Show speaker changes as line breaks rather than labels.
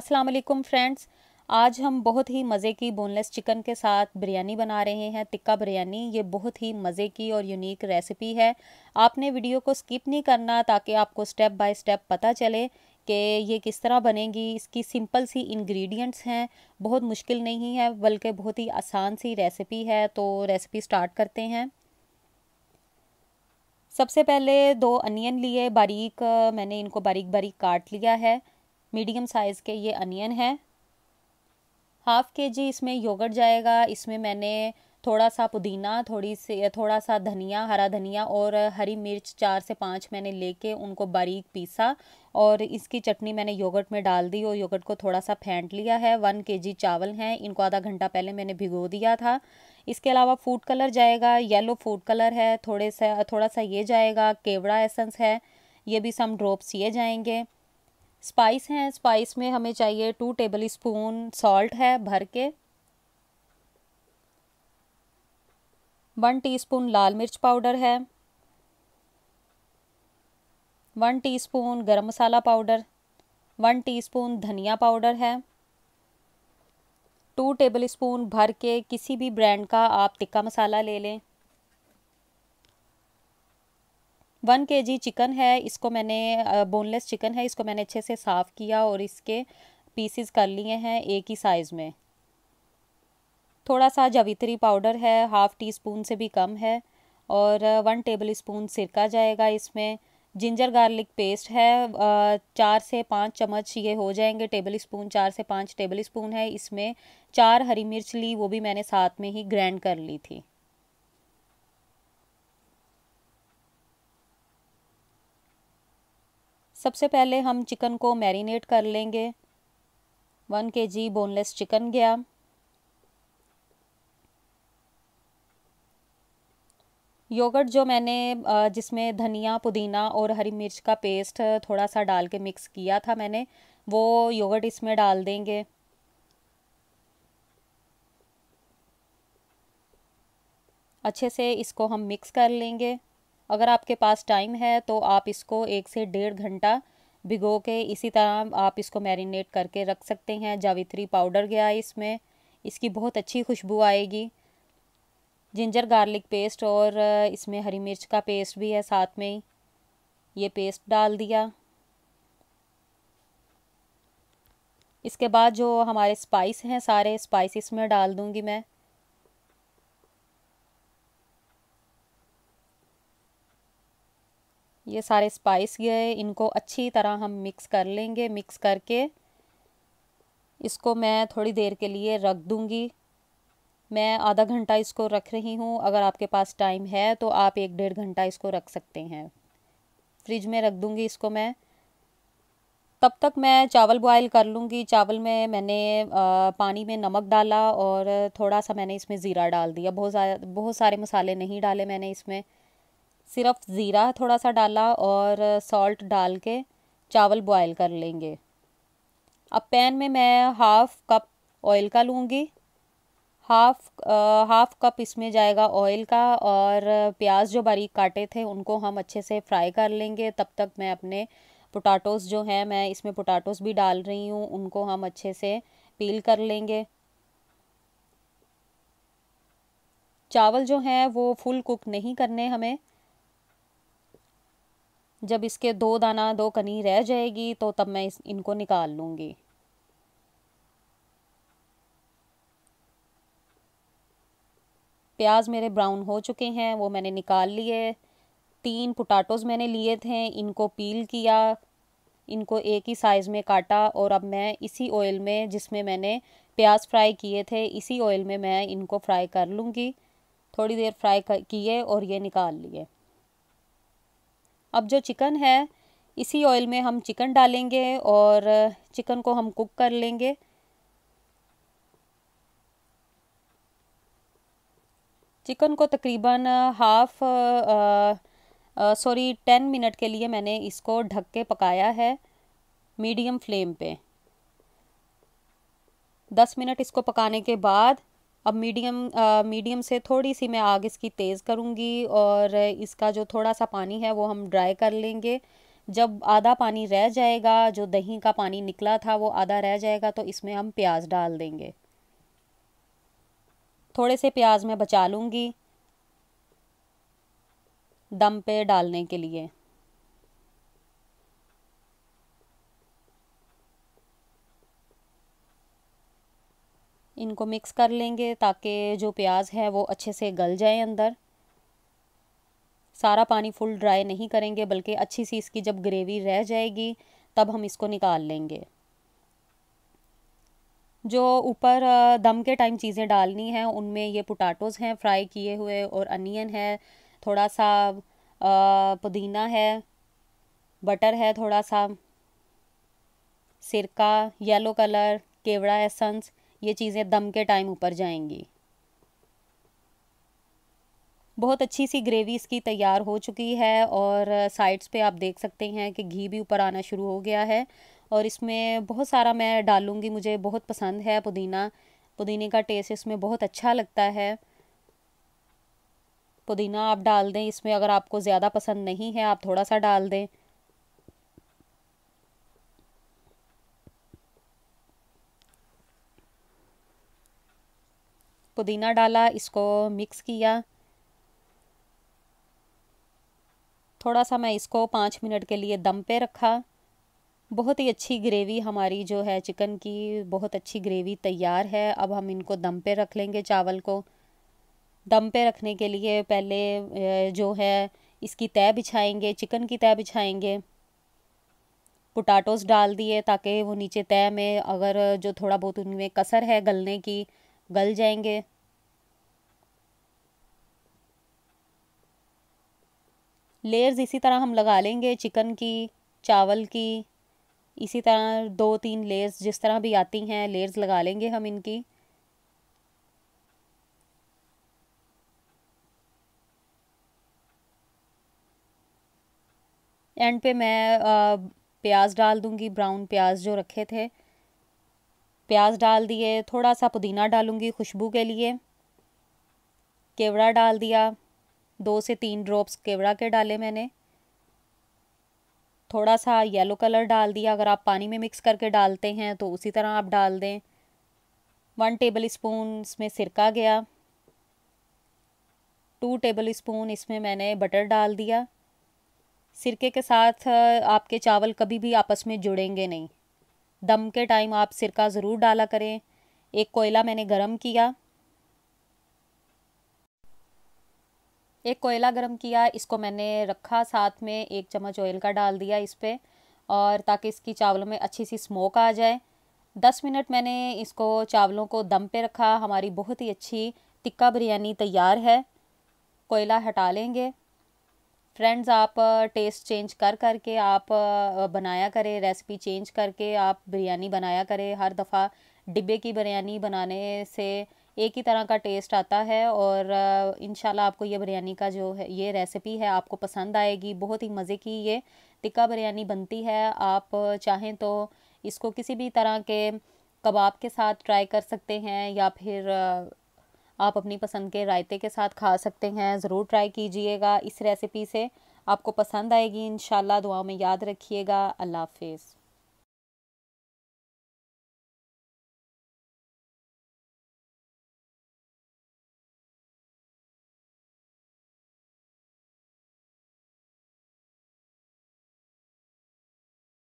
अस्सलाम वालेकुम फ्रेंड्स आज हम बहुत ही मज़े की बोनलेस चिकन के साथ बिरयानी बना रहे हैं टिक्का बिरयानी ये बहुत ही मज़े की और यूनिक रेसिपी है आपने वीडियो को स्किप नहीं करना ताकि आपको स्टेप बाय स्टेप पता चले कि ये किस तरह बनेगी इसकी सिंपल सी इंग्रेडिएंट्स हैं बहुत मुश्किल नहीं है बल्कि बहुत ही आसान सी रेसिपी है तो रेसिपी स्टार्ट करते हैं सबसे पहले दो अनियन लिए बारीक मैंने इनको बारीक बारीक काट लिया है मीडियम साइज़ के ये अनियन है हाफ़ के जी इसमें योगर्ट जाएगा इसमें मैंने थोड़ा सा पुदीना थोड़ी सी थोड़ा सा धनिया हरा धनिया और हरी मिर्च चार से पाँच मैंने लेके उनको बारीक पीसा और इसकी चटनी मैंने योगर्ट में डाल दी और योगर्ट को थोड़ा सा फेंट लिया है वन के जी चावल हैं इनको आधा घंटा पहले मैंने भिगो दिया था इसके अलावा फूड कलर जाएगा येलो फूड कलर है थोड़े सा थोड़ा सा ये जाएगा केवड़ा एसेंस है ये भी सम ड्रॉप्स ये जाएंगे स्पाइस हैं स्पाइस में हमें चाहिए टू टेबल स्पून सॉल्ट है भर के वन टीस्पून लाल मिर्च पाउडर है one teaspoon garam masala powder one teaspoon धनिया पाउडर है टू टेबल स्पून भर के किसी भी ब्रांड का आप टिक्का मसाला ले लें वन के जी चिकन है इसको मैंने बोनलेस चिकन है इसको मैंने अच्छे से साफ़ किया और इसके पीसेस कर लिए हैं एक ही साइज़ में थोड़ा सा जवित्री पाउडर है हाफ़ टी स्पून से भी कम है और वन टेबल स्पून सिरका जाएगा इसमें जिंजर गार्लिक पेस्ट है चार से पाँच चम्मच ये हो जाएंगे टेबल स्पून चार से पाँच टेबल स्पून है इसमें चार हरी मिर्च ली वो भी मैंने साथ में ही ग्रैंड कर ली थी सबसे पहले हम चिकन को मैरिनेट कर लेंगे one K G boneless chicken गया योगर्ट जो मैंने जिसमें धनिया पुदीना और हरी मिर्च का पेस्ट थोड़ा सा डाल के मिक्स किया था मैंने वो योगर्ट इसमें डाल देंगे अच्छे से इसको हम मिक्स कर लेंगे अगर आपके पास टाइम है तो आप इसको एक से डेढ़ घंटा भिगो के इसी तरह आप इसको मैरिनेट करके रख सकते हैं जावित्री पाउडर गया है इसमें इसकी बहुत अच्छी खुशबू आएगी जिंजर गार्लिक पेस्ट और इसमें हरी मिर्च का पेस्ट भी है साथ में ही ये पेस्ट डाल दिया इसके बाद जो हमारे स्पाइस हैं सारे स्पाइस इसमें डाल दूँगी मैं ये सारे स्पाइस गए इनको अच्छी तरह हम मिक्स कर लेंगे मिक्स करके इसको मैं थोड़ी देर के लिए रख दूँगी मैं आधा घंटा इसको रख रही हूँ अगर आपके पास टाइम है तो आप एक डेढ़ घंटा इसको रख सकते हैं फ्रिज में रख दूँगी इसको मैं तब तक मैं चावल बॉयल कर लूँगी चावल में मैंने आ, पानी में नमक डाला और थोड़ा सा मैंने इसमें ज़ीरा डाल दिया बहुत सारे बहुत सारे मसाले नहीं डाले मैंने इसमें सिर्फ ज़ीरा थोड़ा सा डाला और सॉल्ट डाल के चावल बॉयल कर लेंगे अब पैन में मैं हाफ़ कप ऑयल का लूँगी हाफ हाफ कप इसमें जाएगा ऑयल का और प्याज जो बारीक काटे थे उनको हम अच्छे से फ्राई कर लेंगे तब तक मैं अपने पोटाटोस जो हैं मैं इसमें पोटाटोस भी डाल रही हूँ उनको हम अच्छे से पील कर लेंगे चावल जो हैं वो फुल कुक नहीं करने हमें जब इसके दो दाना दो कनी रह जाएगी तो तब मैं इस इनको निकाल लूँगी प्याज मेरे ब्राउन हो चुके हैं वो मैंने निकाल लिए तीन पोटाटोज़ मैंने लिए थे इनको पील किया इनको एक ही साइज़ में काटा और अब मैं इसी ऑयल में जिसमें मैंने प्याज फ्राई किए थे इसी ऑयल में मैं इनको फ्राई कर लूँगी थोड़ी देर फ्राई किए और ये निकाल लिए अब जो चिकन है इसी ऑयल में हम चिकन डालेंगे और चिकन को हम कुक कर लेंगे चिकन को तकरीबन हाफ सॉरी टेन मिनट के लिए मैंने इसको ढक के पकाया है मीडियम फ्लेम पे दस मिनट इसको पकाने के बाद अब मीडियम मीडियम से थोड़ी सी मैं आग इसकी तेज़ करूँगी और इसका जो थोड़ा सा पानी है वो हम ड्राई कर लेंगे जब आधा पानी रह जाएगा जो दही का पानी निकला था वो आधा रह जाएगा तो इसमें हम प्याज डाल देंगे थोड़े से प्याज मैं बचा लूँगी दम पे डालने के लिए इनको मिक्स कर लेंगे ताकि जो प्याज है वो अच्छे से गल जाए अंदर सारा पानी फुल ड्राई नहीं करेंगे बल्कि अच्छी सी इसकी जब ग्रेवी रह जाएगी तब हम इसको निकाल लेंगे जो ऊपर दम के टाइम चीज़ें डालनी हैं उनमें ये पोटाटोज़ हैं फ्राई किए हुए और अनियन है थोड़ा सा पुदीना है बटर है थोड़ा सा सिरका येलो कलर केवड़ा एसेंस ये चीज़ें दम के टाइम ऊपर जाएंगी बहुत अच्छी सी ग्रेवी इसकी तैयार हो चुकी है और साइड्स पे आप देख सकते हैं कि घी भी ऊपर आना शुरू हो गया है और इसमें बहुत सारा मैं डालूँगी मुझे बहुत पसंद है पुदीना पुदीने का टेस्ट इसमें बहुत अच्छा लगता है पुदीना आप डाल दें इसमें अगर आपको ज़्यादा पसंद नहीं है आप थोड़ा सा डाल दें पुदीना डाला इसको मिक्स किया थोड़ा सा मैं इसको पाँच मिनट के लिए दम पे रखा बहुत ही अच्छी ग्रेवी हमारी जो है चिकन की बहुत अच्छी ग्रेवी तैयार है अब हम इनको दम पे रख लेंगे चावल को दम पे रखने के लिए पहले जो है इसकी तय बिछाएंगे चिकन की तय बिछाएंगे पोटाटोस डाल दिए ताकि वो नीचे तय में अगर जो थोड़ा बहुत उनमें कसर है गलने की गल जाएंगे लेयर्स इसी तरह हम लगा लेंगे चिकन की चावल की इसी तरह दो तीन लेयर्स जिस तरह भी आती हैं लेयर्स लगा लेंगे हम इनकी एंड पे मैं प्याज डाल दूंगी ब्राउन प्याज जो रखे थे प्याज डाल दिए थोड़ा सा पुदीना डालूंगी खुशबू के लिए केवड़ा डाल दिया दो से तीन ड्रॉप्स केवड़ा के डाले मैंने थोड़ा सा येलो कलर डाल दिया अगर आप पानी में मिक्स करके डालते हैं तो उसी तरह आप डाल दें वन टेबल स्पून इसमें सिरका गया टू टेबल स्पून इसमें मैंने बटर डाल दिया सिरके के साथ आपके चावल कभी भी आपस में जुड़ेंगे नहीं दम के टाइम आप सिरका ज़रूर डाला करें एक कोयला मैंने गरम किया एक कोयला गरम किया इसको मैंने रखा साथ में एक चम्मच ऑयल का डाल दिया इस पर और ताकि इसकी चावलों में अच्छी सी स्मोक आ जाए दस मिनट मैंने इसको चावलों को दम पे रखा हमारी बहुत ही अच्छी टिक्का बिरयानी तैयार है कोयला हटा लेंगे फ्रेंड्स आप टेस्ट चेंज कर करके आप बनाया करें रेसिपी चेंज करके आप बिरयानी बनाया करें हर दफ़ा डिब्बे की बिरयानी बनाने से एक ही तरह का टेस्ट आता है और इन आपको ये बिरयानी का जो है ये रेसिपी है आपको पसंद आएगी बहुत ही मज़े की ये टिक्का बिरयानी बनती है आप चाहें तो इसको किसी भी तरह के कबाब के साथ ट्राई कर सकते हैं या फिर आप अपनी पसंद के रायते के साथ खा सकते हैं ज़रूर ट्राई कीजिएगा इस रेसिपी से आपको पसंद आएगी इन दुआ में याद रखिएगा अल्लाह हाफिज़